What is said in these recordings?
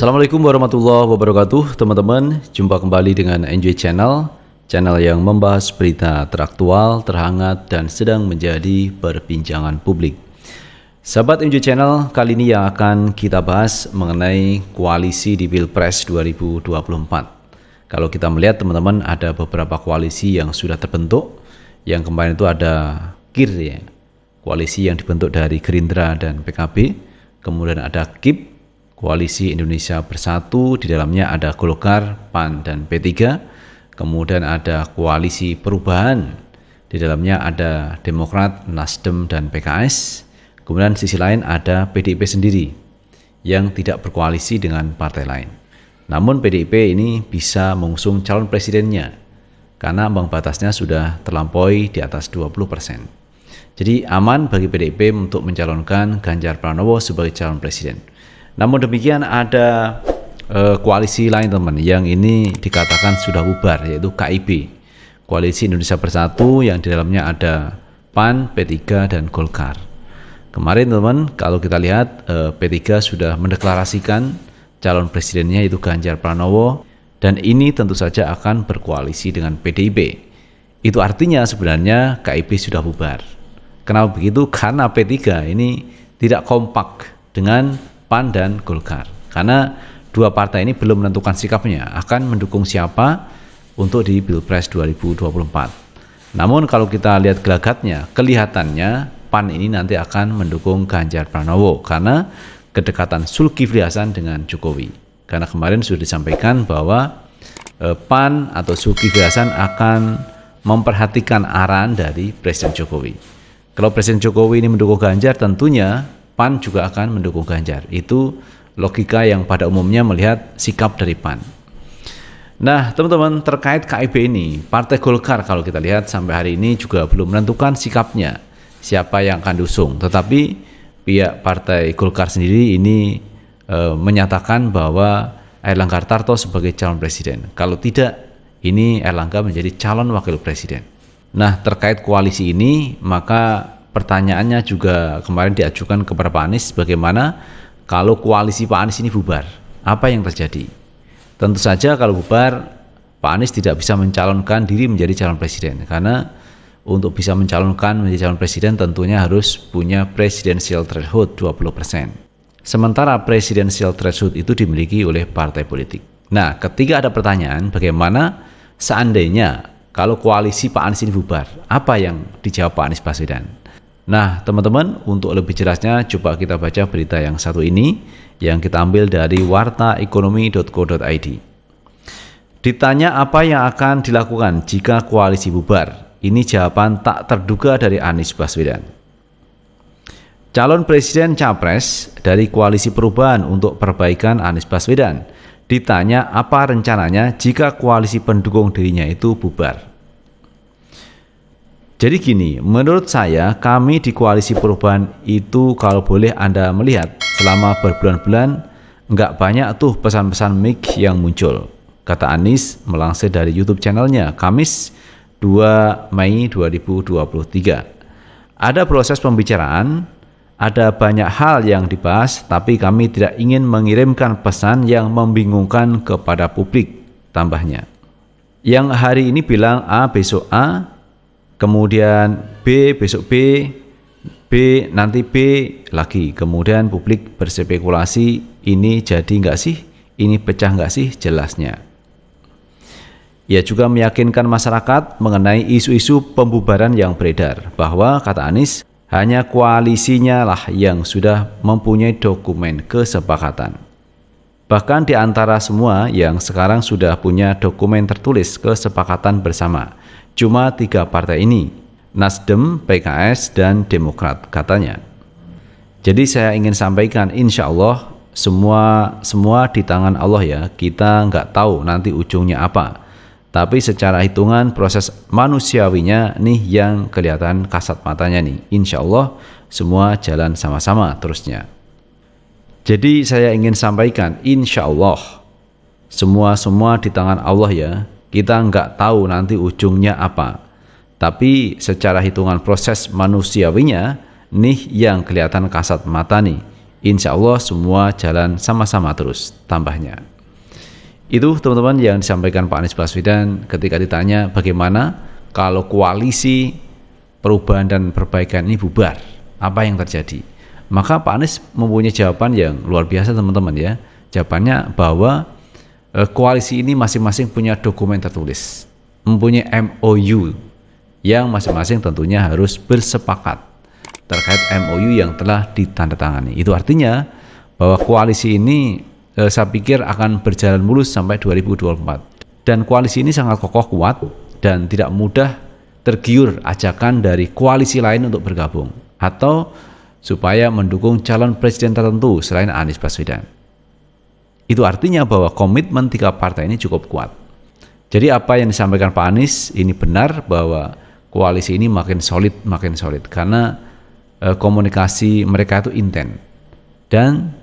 Assalamualaikum warahmatullahi wabarakatuh teman-teman Jumpa kembali dengan NJ Channel Channel yang membahas berita teraktual, terhangat, dan sedang menjadi perbincangan publik Sahabat NJ Channel, kali ini yang akan kita bahas mengenai koalisi di Pilpres 2024 Kalau kita melihat teman-teman ada beberapa koalisi yang sudah terbentuk Yang kemarin itu ada KIR ya Koalisi yang dibentuk dari Gerindra dan PKB Kemudian ada KIP Koalisi Indonesia Bersatu di dalamnya ada Golkar, PAN dan P3. Kemudian ada Koalisi Perubahan di dalamnya ada Demokrat, Nasdem dan PKS. Kemudian sisi lain ada PDIP sendiri yang tidak berkoalisi dengan partai lain. Namun PDIP ini bisa mengusung calon presidennya karena ambang batasnya sudah terlampaui di atas 20 Jadi aman bagi PDIP untuk mencalonkan Ganjar Pranowo sebagai calon presiden. Namun demikian ada uh, koalisi lain teman yang ini dikatakan sudah bubar yaitu KIB. Koalisi Indonesia Bersatu yang di dalamnya ada PAN, P3 dan Golkar. Kemarin teman kalau kita lihat uh, eh, P3 sudah mendeklarasikan calon presidennya itu Ganjar Pranowo dan ini tentu saja akan berkoalisi dengan PDIP. Itu artinya sebenarnya KIP sudah bubar. Kenapa begitu? Karena P3 ini tidak kompak dengan PAN dan Golkar. Karena dua partai ini belum menentukan sikapnya akan mendukung siapa untuk di Pilpres 2024. Namun kalau kita lihat gelagatnya, kelihatannya PAN ini nanti akan mendukung Ganjar Pranowo karena kedekatan Zulkifli Hasan dengan Jokowi. Karena kemarin sudah disampaikan bahwa eh, PAN atau Zulkifli Hasan akan memperhatikan arahan dari Presiden Jokowi. Kalau Presiden Jokowi ini mendukung Ganjar tentunya PAN juga akan mendukung Ganjar. Itu logika yang pada umumnya melihat sikap dari PAN. Nah, teman-teman, terkait KIB ini, Partai Golkar kalau kita lihat sampai hari ini juga belum menentukan sikapnya siapa yang akan diusung. Tetapi pihak Partai Golkar sendiri ini e, menyatakan bahwa Erlangga Kartarto sebagai calon presiden. Kalau tidak, ini Erlangga menjadi calon wakil presiden. Nah, terkait koalisi ini, maka pertanyaannya juga kemarin diajukan kepada Pak Anies bagaimana kalau koalisi Pak Anies ini bubar apa yang terjadi tentu saja kalau bubar Pak Anies tidak bisa mencalonkan diri menjadi calon presiden karena untuk bisa mencalonkan menjadi calon presiden tentunya harus punya presidential threshold 20%. Sementara presidential threshold itu dimiliki oleh partai politik. Nah, ketika ada pertanyaan bagaimana seandainya kalau koalisi Pak Anies ini bubar, apa yang dijawab Pak Anies Baswedan? Nah, teman-teman, untuk lebih jelasnya coba kita baca berita yang satu ini yang kita ambil dari wartaekonomi.co.id. Ditanya apa yang akan dilakukan jika koalisi bubar? Ini jawaban tak terduga dari Anies Baswedan. Calon presiden capres dari koalisi perubahan untuk perbaikan Anies Baswedan ditanya apa rencananya jika koalisi pendukung dirinya itu bubar. Jadi gini, menurut saya kami di koalisi perubahan itu kalau boleh Anda melihat selama berbulan-bulan nggak banyak tuh pesan-pesan mic yang muncul. Kata Anies melansir dari YouTube channelnya Kamis 2 Mei 2023. Ada proses pembicaraan, ada banyak hal yang dibahas, tapi kami tidak ingin mengirimkan pesan yang membingungkan kepada publik, tambahnya. Yang hari ini bilang A, besok A, kemudian B besok B B nanti B lagi kemudian publik berspekulasi ini jadi enggak sih ini pecah enggak sih jelasnya ia juga meyakinkan masyarakat mengenai isu-isu pembubaran yang beredar bahwa kata Anies hanya koalisinya lah yang sudah mempunyai dokumen kesepakatan bahkan di antara semua yang sekarang sudah punya dokumen tertulis kesepakatan bersama. Cuma tiga partai ini, Nasdem, PKS, dan Demokrat katanya. Jadi saya ingin sampaikan insya Allah semua semua di tangan Allah ya kita nggak tahu nanti ujungnya apa tapi secara hitungan proses manusiawinya nih yang kelihatan kasat matanya nih insya Allah semua jalan sama-sama terusnya jadi saya ingin sampaikan, insya Allah, semua-semua di tangan Allah ya, kita nggak tahu nanti ujungnya apa. Tapi secara hitungan proses manusiawinya, nih yang kelihatan kasat mata nih. Insya Allah semua jalan sama-sama terus, tambahnya. Itu teman-teman yang disampaikan Pak Anies Baswedan ketika ditanya bagaimana kalau koalisi perubahan dan perbaikan ini bubar, apa yang terjadi? Maka Pak Anies mempunyai jawaban yang luar biasa teman-teman ya. Jawabannya bahwa e, koalisi ini masing-masing punya dokumen tertulis, mempunyai MOU yang masing-masing tentunya harus bersepakat terkait MOU yang telah ditandatangani. Itu artinya bahwa koalisi ini e, saya pikir akan berjalan mulus sampai 2024. Dan koalisi ini sangat kokoh kuat dan tidak mudah tergiur ajakan dari koalisi lain untuk bergabung atau supaya mendukung calon presiden tertentu selain Anies Baswedan. Itu artinya bahwa komitmen tiga partai ini cukup kuat. Jadi apa yang disampaikan Pak Anies ini benar bahwa koalisi ini makin solid, makin solid karena e, komunikasi mereka itu intens dan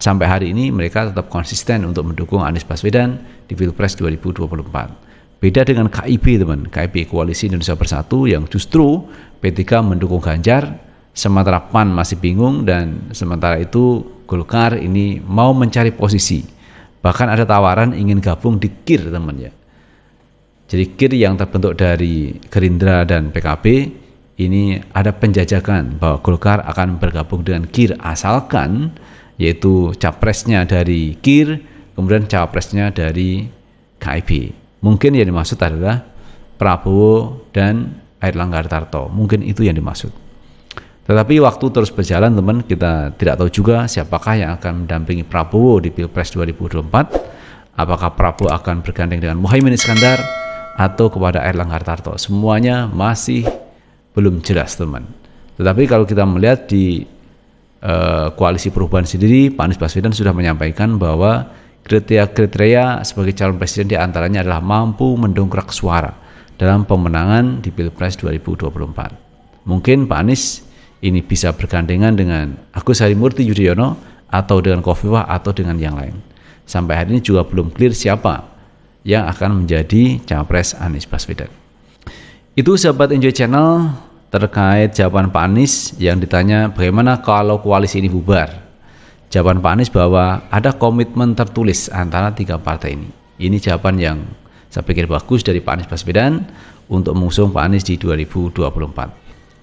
sampai hari ini mereka tetap konsisten untuk mendukung Anies Baswedan di Pilpres 2024. Beda dengan KIP teman, KIP Koalisi Indonesia Bersatu yang justru P3 mendukung Ganjar, Sementara PAN masih bingung dan sementara itu Golkar ini mau mencari posisi. Bahkan ada tawaran ingin gabung di KIR temannya. Jadi KIR yang terbentuk dari Gerindra dan PKB ini ada penjajakan bahwa Golkar akan bergabung dengan KIR asalkan yaitu capresnya dari KIR, kemudian capresnya dari KIP Mungkin yang dimaksud adalah Prabowo dan Air Langgar Tarto. Mungkin itu yang dimaksud. Tetapi waktu terus berjalan teman, kita tidak tahu juga siapakah yang akan mendampingi Prabowo di Pilpres 2024. Apakah Prabowo akan bergandeng dengan Muhaimin Iskandar atau kepada Erlang Hartarto. Semuanya masih belum jelas teman. Tetapi kalau kita melihat di uh, koalisi perubahan sendiri, Pak Anies Baswedan sudah menyampaikan bahwa kriteria-kriteria sebagai calon presiden diantaranya adalah mampu mendongkrak suara dalam pemenangan di Pilpres 2024. Mungkin Pak Anies ini bisa bergandengan dengan Agus Harimurti Yudhoyono atau dengan Kofifah atau dengan yang lain. Sampai hari ini juga belum clear siapa yang akan menjadi capres Anies Baswedan. Itu sahabat Enjoy Channel terkait jawaban Pak Anies yang ditanya bagaimana kalau koalisi ini bubar. Jawaban Pak Anies bahwa ada komitmen tertulis antara tiga partai ini. Ini jawaban yang saya pikir bagus dari Pak Anies Baswedan untuk mengusung Pak Anies di 2024.